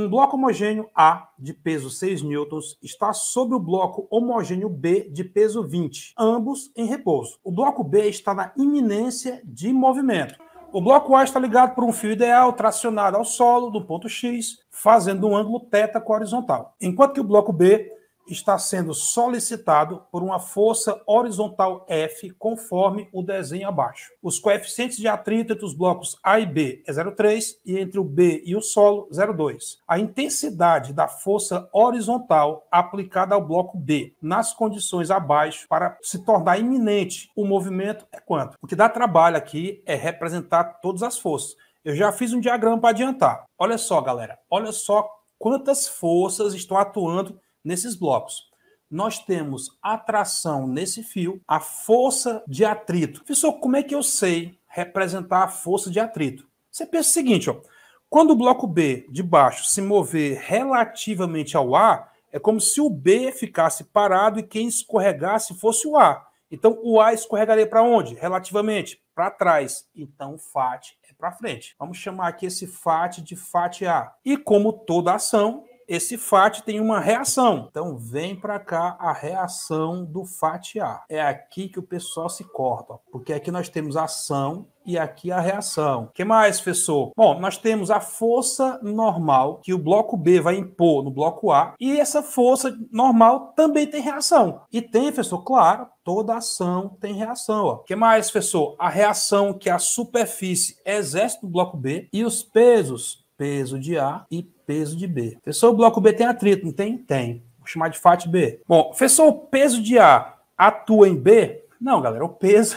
Um bloco homogêneo A de peso 6 newtons está sobre o bloco homogêneo B de peso 20, ambos em repouso. O bloco B está na iminência de movimento. O bloco A está ligado por um fio ideal tracionado ao solo do ponto X, fazendo um ângulo θ com a horizontal, enquanto que o bloco B está sendo solicitado por uma força horizontal F, conforme o desenho abaixo. Os coeficientes de atrito entre os blocos A e B é 0,3 e entre o B e o solo, 0,2. A intensidade da força horizontal aplicada ao bloco B nas condições abaixo para se tornar iminente o movimento é quanto? O que dá trabalho aqui é representar todas as forças. Eu já fiz um diagrama para adiantar. Olha só, galera. Olha só quantas forças estão atuando nesses blocos nós temos atração nesse fio, a força de atrito. Professor, como é que eu sei representar a força de atrito? Você pensa o seguinte, ó, quando o bloco B de baixo se mover relativamente ao A, é como se o B ficasse parado e quem escorregasse fosse o A. Então o A escorregaria para onde? Relativamente para trás. Então FAT é para frente. Vamos chamar aqui esse FAT de FAT A. E como toda ação, esse FAT tem uma reação. Então vem para cá a reação do FAT-A. É aqui que o pessoal se corta, porque aqui nós temos ação e aqui a reação. O que mais, professor? Bom, nós temos a força normal que o bloco B vai impor no bloco A, e essa força normal também tem reação. E tem, professor, claro, toda ação tem reação. O que mais, professor? A reação que a superfície exerce no bloco B e os pesos peso de A e peso de B. Professor, o bloco B tem atrito, não tem? Tem. Vou chamar de FAT B. Bom, professor, o peso de A atua em B? Não, galera, o peso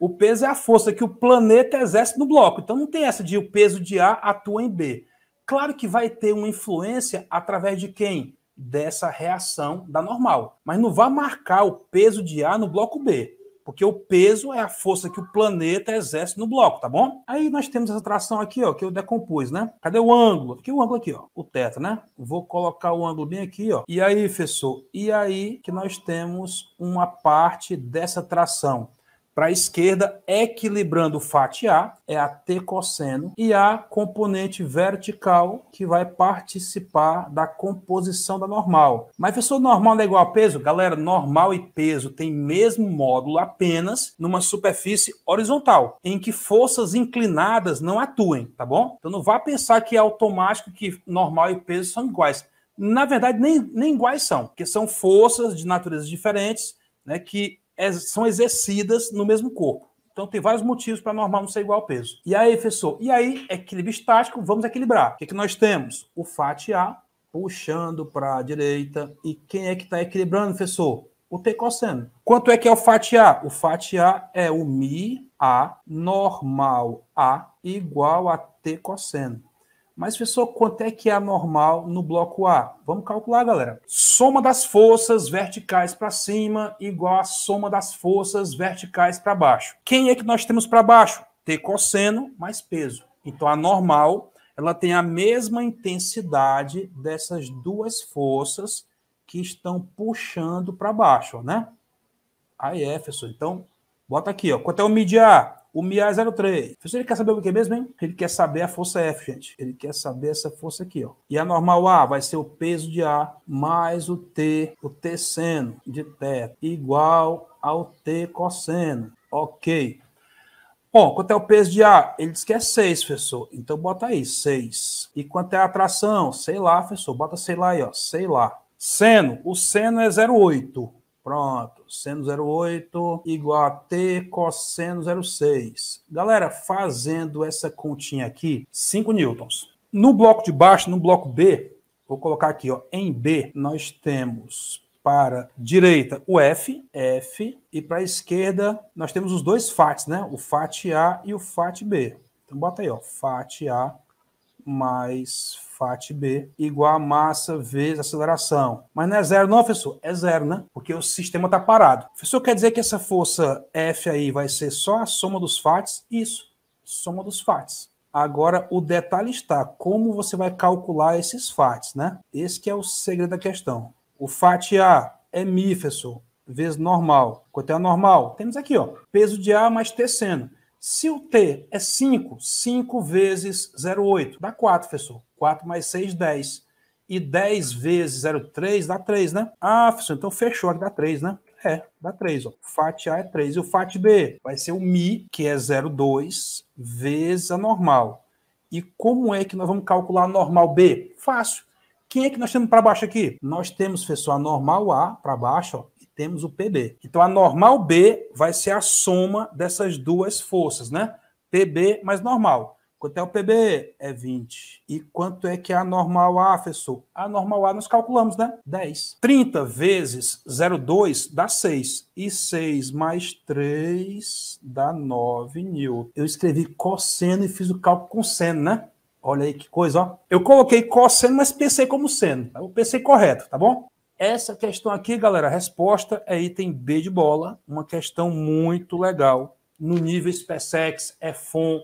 o peso é a força que o planeta exerce no bloco. Então não tem essa de o peso de A atua em B. Claro que vai ter uma influência através de quem? Dessa reação da normal. Mas não vai marcar o peso de A no bloco B porque o peso é a força que o planeta exerce no bloco, tá bom? Aí nós temos essa tração aqui, ó, que eu decompus, né? Cadê o ângulo? Aqui o ângulo aqui, ó, o teto, né? Vou colocar o ângulo bem aqui, ó. E aí, professor, e aí que nós temos uma parte dessa tração para a esquerda, equilibrando o FAT A, é a T cosseno, e a componente vertical que vai participar da composição da normal. Mas, professor, normal não é igual a peso? Galera, normal e peso têm mesmo módulo apenas numa superfície horizontal, em que forças inclinadas não atuem, tá bom? Então não vá pensar que é automático que normal e peso são iguais. Na verdade, nem, nem iguais são, porque são forças de naturezas diferentes né, que é, são exercidas no mesmo corpo. Então tem vários motivos para normal não ser igual ao peso. E aí, professor, e aí, equilíbrio estático, vamos equilibrar. O que, é que nós temos? O FAT A puxando para a direita. E quem é que está equilibrando, professor? O T cosseno. Quanto é que é o FAT A? O FAT A é o mi A normal A igual a T cosseno. Mas, professor, quanto é que é a normal no bloco A? Vamos calcular, galera. Soma das forças verticais para cima igual a soma das forças verticais para baixo. Quem é que nós temos para baixo? T cosseno mais peso. Então, a normal ela tem a mesma intensidade dessas duas forças que estão puxando para baixo, né? Aí é, professor. Então, bota aqui, ó. Quanto é o medir A? O MIA 03. Professor, ele quer saber o que é mesmo, hein? Ele quer saber a força F, gente. Ele quer saber essa força aqui, ó. E a normal A vai ser o peso de A mais o T, o T seno de teto, igual ao T cosseno. Ok. Bom, quanto é o peso de A? Ele diz que é 6, professor. Então bota aí, 6. E quanto é a atração? Sei lá, professor. Bota sei lá aí, ó. Sei lá. Seno. O seno é 0,8. Pronto, seno 08 igual a t cosseno 06. Galera, fazendo essa continha aqui, 5 newtons. No bloco de baixo, no bloco B, vou colocar aqui, ó, em B, nós temos para direita o F, F, e para a esquerda nós temos os dois FATs, né? O FAT A e o FAT B. Então bota aí, ó, FAT A mais FAT B igual a massa vezes aceleração. Mas não é zero, não, professor. É zero, né? Porque o sistema está parado. Professor, quer dizer que essa força F aí vai ser só a soma dos fatos? Isso, soma dos fatos. Agora, o detalhe está como você vai calcular esses fatos, né? Esse que é o segredo da questão. O FAT A é mi, professor, vezes normal. Quanto é normal? Temos aqui, ó, peso de A mais T seno. Se o T é 5, 5 vezes 0,8, dá 4, professor. 4 mais 6, 10. E 10 vezes 0,3 dá 3, né? Ah, então fechou, aqui, dá 3, né? É, dá 3. Ó. Fat A é 3. E o Fat B vai ser o Mi, que é 0,2, vezes a normal. E como é que nós vamos calcular a normal B? Fácil. Quem é que nós temos para baixo aqui? Nós temos, pessoal, a normal A para baixo, ó, e temos o PB. Então, a normal B vai ser a soma dessas duas forças, né? PB mais normal. Quanto é o PB? É 20. E quanto é que é a normal A, professor? A normal A nós calculamos, né? 10. 30 vezes 0,2 dá 6. E 6 mais 3 dá 9 N. Eu escrevi cosseno e fiz o cálculo com seno, né? Olha aí que coisa, ó. Eu coloquei cosseno, mas pensei como seno. Eu pensei correto, tá bom? Essa questão aqui, galera, a resposta é item B de bola. Uma questão muito legal. No nível SpaceX, é FON,